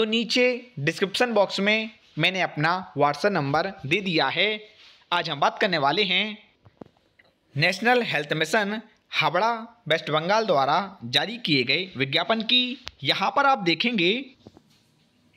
तो नीचे description box में मैंने अपना व्हाट्सएप नंबर दे दिया है आज हम बात करने वाले हैं National Health Mission Howrah West Bengal द्वारा जारी किए गए विज्ञापन की यहाँ पर आप देखेंगे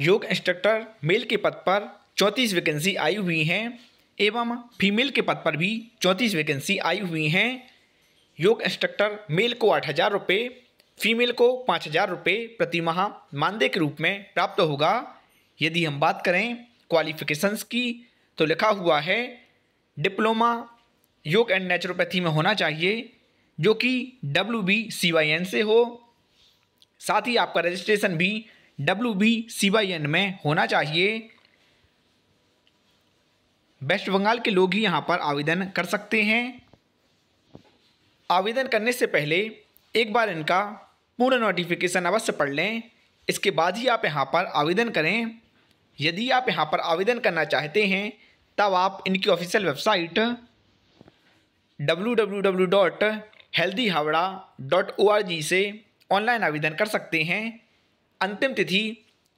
योग इंस्ट्रक्टर मेल के पद पर चौंतीस वैकेंसी आई हुई हैं एवं फीमेल के पद पर भी चौंतीस वैकेंसी आई हुई हैं योग इंस्ट्रक्टर मेल को आठ हज़ार रुपये फीमेल को पाँच हज़ार रुपये प्रतिमाह मानदेय के रूप में प्राप्त होगा यदि हम बात करें क्वालिफिकेशंस की तो लिखा हुआ है डिप्लोमा योग एंड नेचुरोपैथी में होना चाहिए जो कि W B C Y N से हो साथ ही आपका रजिस्ट्रेशन भी W B C Y N में होना चाहिए वेस्ट बंगाल के लोग ही यहाँ पर आवेदन कर सकते हैं आवेदन करने से पहले एक बार इनका पूर्ण नोटिफिकेशन अवश्य पढ़ लें इसके बाद ही आप यहाँ पर आवेदन करें यदि आप यहाँ पर आवेदन करना चाहते हैं तब आप इनकी official website W dot healthy Howrah dot O R G से ऑनलाइन आवेदन कर सकते हैं अंतिम तिथि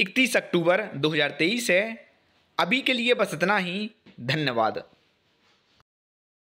इकतीस अक्टूबर 2023 है अभी के लिए बस इतना ही धन्यवाद